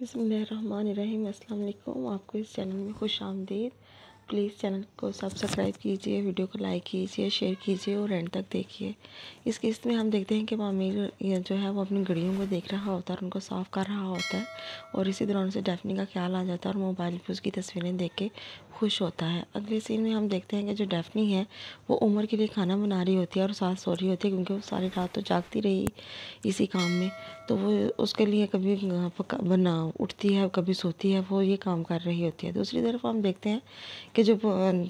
बसमीम अल्लाम आपको इस चैनल में खुश आमदीद प्लीज़ चैनल को सब्सक्राइब कीजिए वीडियो को लाइक कीजिए शेयर कीजिए और एंड तक देखिए इस किस्त में हम देखते हैं कि मामी जो है वो अपनी घड़ियों को देख रहा होता है और उनको साफ़ कर रहा होता है और इसी दौरान से डैफनी का ख्याल आ जाता है और मोबाइल पर उसकी तस्वीरें देख के खुश होता है अगले सीन में हम देखते हैं कि जो डैफनी है वो उम्र के लिए खाना बना रही होती है और साथ सो रही होती है क्योंकि वो सारी रात तो जागती रही इसी काम में तो वो उसके लिए कभी बना उठती है कभी सोती है वो ये काम कर रही होती है दूसरी तरफ हम देखते हैं 밖에 좁은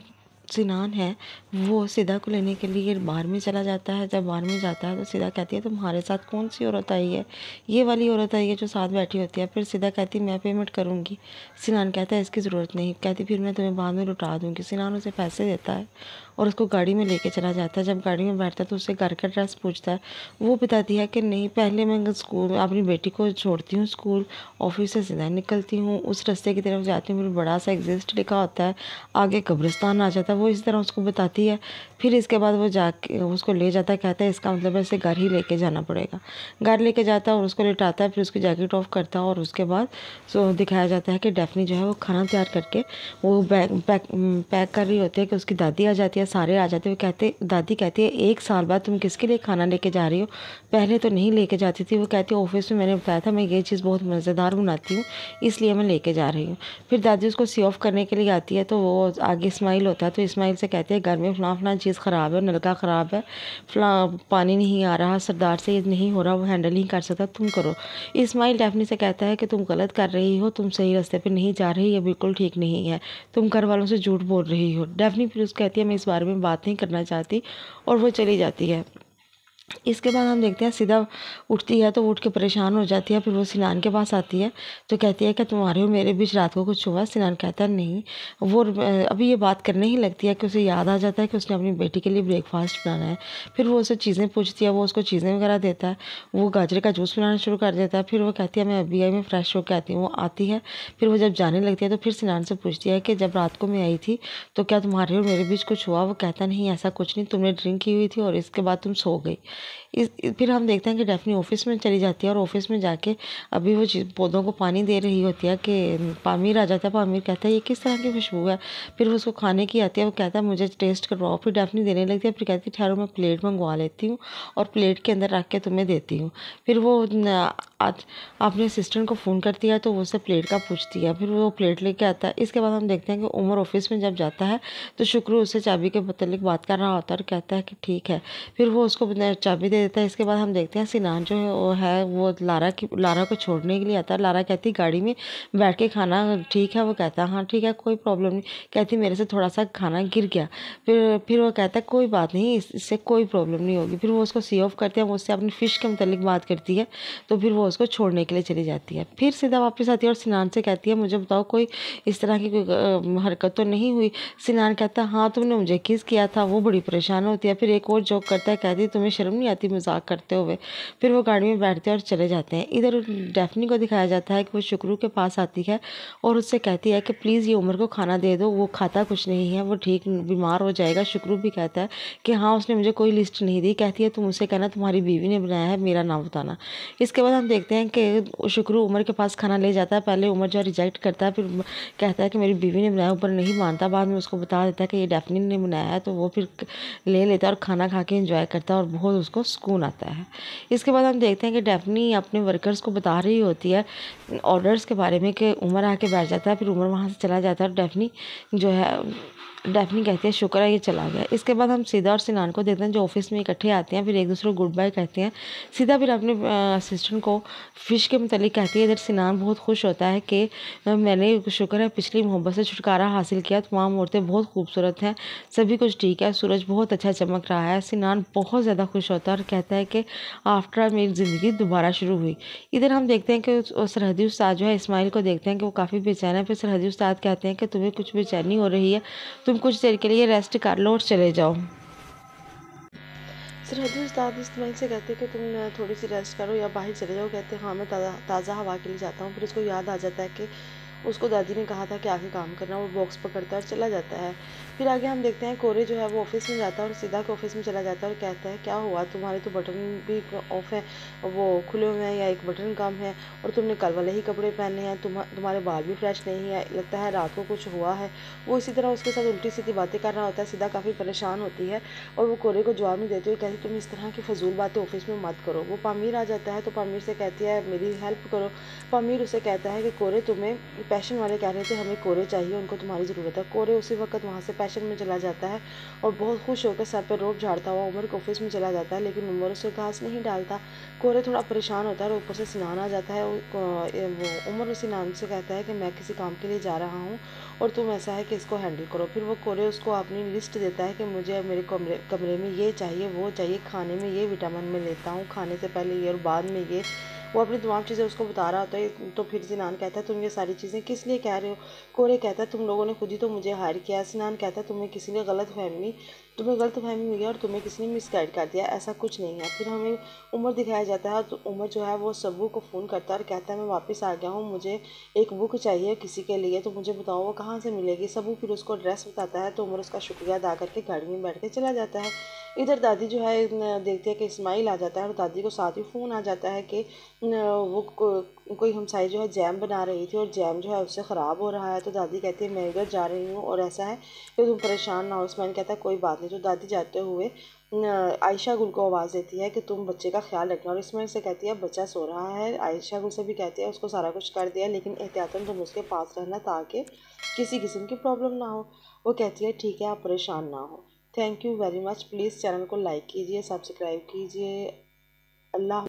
सिनान है वो सिदा को लेने के लिए बाहर में चला जाता है जब बाहर में जाता है तो सिदा कहती है तुम्हारे साथ कौन सी औरत आई है ये वाली औरत आई है जो साथ बैठी होती है फिर सिदा कहती मैं पेमेंट करूँगी सिनान कहता है इसकी ज़रूरत नहीं कहती फिर मैं तुम्हें बाद में लुटा दूँगी सिनान उसे पैसे देता है और उसको गाड़ी में लेके चला जाता है जब गाड़ी में बैठता है तो उससे घर का एड्रेस पूछता है वो बताती है कि नहीं पहले मैं स्कूल अपनी बेटी को छोड़ती हूँ स्कूल ऑफिस से सीधा निकलती हूँ उस रस्ते की तरफ जाती हूँ फिर बड़ा सा एग्जिस्ट लिखा होता है आगे कब्रिस्तान आ जाता है वो इस तरह उसको बताती है फिर इसके बाद वो जा उसको ले जाता है कहता है इसका मतलब ऐसे घर ही लेके जाना पड़ेगा घर लेके जाता है और उसको लेटाता है फिर उसकी जैकेट ऑफ करता है और उसके बाद सो दिखाया जाता है कि डेफनी जो है वो खाना तैयार करके वो बैग पैक पैक कर रही होती है कि उसकी दादी आ जाती है सारे आ जाते हैं कहते दादी कहती है एक साल बाद तुम किसके लिए खाना लेके जा रही हो पहले तो नहीं लेके जाती थी वो कहती है ऑफिस में मैंने बताया था मैं ये चीज़ बहुत मज़ेदार बनाती हूँ इसलिए मैं लेके जा रही हूँ फिर दादी उसको सी ऑफ करने के लिए आती है तो वो आगे स्माइल होता है तो इस्माइल से कहते हैं घर में फ़लाँ फ़लाँ चीज़ ख़राब है नलका ख़राब है फ़लाँ पानी नहीं आ रहा सरदार से ये नहीं हो रहा वो हैंडल नहीं कर सकता तुम करो इस्माइल डेफनी से कहता है कि तुम गलत कर रही हो तुम सही रास्ते पर नहीं जा रही ये बिल्कुल ठीक नहीं है तुम घर वालों से झूठ बोल रही हो डेफनी फिर उस कहती है मैं इस बारे में बात नहीं करना चाहती और वो चली जाती है इसके बाद हम देखते हैं सीधा उठती है तो उठ के परेशान हो जाती है फिर वो सिनान के पास आती है तो कहती है कि तुम्हारे और मेरे बीच रात को कुछ हुआ सिनान कहता है नहीं वो अभी ये बात करने ही लगती है कि उसे याद आ जाता है कि उसने अपनी बेटी के लिए ब्रेकफास्ट बनाना है फिर वो उसे चीज़ें पूछती है वो उसको चीज़ें वगैरह देता है वो गाजरे का जूस बनाना शुरू कर देता है फिर वो कहती है मैं अभी आई मैं फ्रेश होकर आती हूँ वो आती है फिर वो जब जाने लगती है तो फिर सिनान से पूछती है कि जब रात को मैं आई थी तो क्या तुम्हारे और मेरे बीच कुछ हुआ वो कहता नहीं ऐसा कुछ नहीं तुमने ड्रिंक की हुई थी और इसके बाद तुम सो गई इस फिर हम देखते हैं कि डैफनी ऑफिस में चली जाती है और ऑफिस में जाके अभी वो पौधों को पानी दे रही होती है कि पामीर आ जाता है पामीर कहता है ये किस तरह की खुशबू है फिर उसको खाने की आती है वो कहता है मुझे टेस्ट करवाओ फिर डेफनी देने लगती है फिर कहती है ठहरो मैं प्लेट मंगवा लेती हूँ और प्लेट के अंदर रख के तुम्हें देती हूँ फिर वो आज अपने असिस्टेंट को फ़ोन करती है तो वो उससे प्लेट का पूछती है फिर वो प्लेट लेके आता है इसके बाद हम देखते हैं कि उमर ऑफिस में जब जाता है तो शुक्र उससे चाबी के मतलब बात कर रहा होता है और कहता है कि ठीक है फिर वो उसको चाबी दे देता है इसके बाद हम देखते हैं सिनान जो है वो है वो लारा की लारा को छोड़ने के लिए आता है लारा कहती गाड़ी में बैठ के खाना ठीक है वो कहता है हाँ ठीक है कोई प्रॉब्लम नहीं कहती मेरे से थोड़ा सा खाना गिर गया फिर फिर वो कहता है कोई बात नहीं इससे कोई प्रॉब्लम नहीं होगी फिर वो उसको सी ऑफ करते हैं उससे अपनी फ़िश के मतलब बात करती है तो फिर वो उसको छोड़ने के लिए चली जाती है फिर सीधा वापस आती है और सिनान से कहती है मुझे बताओ कोई इस तरह की कोई हरकत तो नहीं हुई सिनान कहता है हाँ तुमने मुझे किस किया था वो बड़ी परेशान होती है फिर एक और जॉक करता है कहती तुम्हें शर्म नहीं आती मजाक करते हुए फिर वो गाड़ी में बैठते और चले जाते हैं इधर डेफनी को दिखाया जाता है कि वो शुक्रू के पास आती है और उससे कहती है कि प्लीज़ ये उम्र को खाना दे दो वो खाता कुछ नहीं है वो ठीक बीमार हो जाएगा शुक्रू भी कहता है कि हाँ उसने मुझे कोई लिस्ट नहीं दी कहती है तुम उसे कहना तुम्हारी बीवी ने बनाया है मेरा नाम बताना इसके बाद हम देखते हैं कि शुक्रू उमर के पास खाना ले जाता है पहले उमर जो रिजेक्ट करता है फिर कहता है कि मेरी बीवी ने बनाया ऊपर नहीं मानता बाद में उसको बता देता है कि ये डेफनी ने बनाया है तो वो फिर ले लेता है और खाना खा के इंजॉय करता है और बहुत उसको सुकून आता है इसके बाद हम देखते हैं कि डेफनी अपने वर्कर्स को बता रही होती है ऑर्डर्स के बारे में कि उमर आके बैठ जाता है फिर उमर वहाँ से चला जाता है और डेफनी जो है डेफनी कहती है शुक्र है ये चला गया इसके बाद हम सीधा और सिनान को देखते हैं जो ऑफिस में इकट्ठे आते हैं फिर एक दूसरे को गुड बाय कहते हैं सीधा फिर अपने असिस्टेंट को फ़िश के मतलब कहती है इधर सिनान बहुत खुश होता है कि मैंने शुक्र है पिछली मोहब्बत से छुटकारा हासिल किया तमाम तो औरतें बहुत खूबसूरत हैं सभी कुछ ठीक है सूरज बहुत अच्छा चमक रहा है सिनान बहुत ज़्यादा खुश होता होता है और कहता है कि आफ्टर मेरी ज़िंदगी दोबारा शुरू हुई इधर हम देखते हैं कि सरहदी उस्ताद जो है इसमाइल को देखते हैं कि वो काफ़ी बेचैन है फिर सरहदी उस्ताद कहते हैं कि तुम्हें कुछ बेचैनी हो रही है तुम कुछ देर के लिए रेस्ट कर लो और चले जाओ सरहदी उस्ताद इस्माइल से कहते हैं कि तुम थोड़ी सी रेस्ट करो या बाहर चले जाओ कहते हैं हाँ मैं ताज़ा हवा के लिए जाता हूँ फिर उसको याद आ जाता है कि उसको दादी ने कहा था कि आगे काम करना वो बॉक्स पकड़ता है और चला जाता है फिर आगे हम देखते हैं कोरे जो है वो ऑफिस में जाता है और सीधा के ऑफिस में चला जाता है और कहता है क्या हुआ तुम्हारे तो बटन भी ऑफ है वो खुले हुए हैं या एक बटन कम है और तुमने कल वाले ही कपड़े पहने हैं तुम तुम्हारे बाल भी फ्रेश नहीं है लगता है रात को कुछ हुआ है वो इसी तरह उसके साथ उल्टी सीधी बातें कर रहा होता है सीधा काफ़ी परेशान होती है और वो कोरे को जवाब नहीं देती हुए कहती तुम इस तरह की फजूल बातें ऑफिस में मत करो वो पामीर आ जाता है तो पामीर से कहती है मेरी हेल्प करो पामीर उसे कहता है कि कोरे तुम्हें पैशन वाले कह रहे थे हमें कोरे चाहिए उनको तुम्हारी ज़रूरत है कोरे उसी वक्त वहाँ से पैशन में चला जाता है और बहुत खुश होकर सर पर रोप झाड़ता हुआ उमर के ऑफिस में चला जाता है लेकिन उमर उसे घास नहीं डालता कोरे थोड़ा परेशान होता है और ऊपर से स्नान आ जाता है वो उमर उसी नाम से कहता है कि मैं किसी काम के लिए जा रहा हूँ और तुम ऐसा है कि इसको हैंडल करो फिर वो कोरे उसको अपनी लिस्ट देता है कि मुझे मेरे कमरे कमरे में ये चाहिए वो चाहिए खाने में ये विटामिन में लेता हूँ खाने से पहले ये और बाद में ये वो अपनी तमाम चीज़ें उसको बता रहा होता है तो फिर जिनान कहता है तुम ये सारी चीज़ें किस लिए कह रहे हो कोरे कहता है तुम लोगों ने खुद ही तो मुझे हायर किया सिनान कहता है तुम्हें किसी ने गलत फहमी तुम्हें गलत फहमी हुई है और तुम्हें किसी ने मिसगाइड कर दिया ऐसा कुछ नहीं है फिर हमें उम्र दिखाया जाता है तो उम्र जो है वो सबू को फ़ोन करता है और कहता है मैं वापस आ गया हूँ मुझे एक बुक चाहिए किसी के लिए तो मुझे बताओ वो कहाँ से मिलेगी सबू फिर उसको एड्रेस बताता है तो उम्र उसका शुक्रिया अदा करके गाड़ी में बैठ के चला जाता है इधर दादी जो है देखते हैं कि इस्माइल आ जाता है और दादी को साथ ही फ़ोन आ जाता है कि वो को, कोई हमसाई जो है जैम बना रही थी और जैम जो है उससे ख़राब हो रहा है तो दादी कहती है मैं इधर जा रही हूँ और ऐसा है कि तुम परेशान ना हो इस्माइल कहता है कोई बात नहीं तो दादी जाते हुए आयशा गुल को आवाज़ देती है कि तुम बच्चे का ख्याल रखना और इसमें से कहती है बच्चा सो रहा है आयशा गुल से भी कहती है उसको सारा कुछ कर दिया लेकिन एहतियातन तुम उसके पास रहना ताकि किसी किस्म की प्रॉब्लम ना हो वो कहती है ठीक है आप परेशान ना हो thank you very much please channel को लाइक कीजिए सब्सक्राइब कीजिए अल्लाह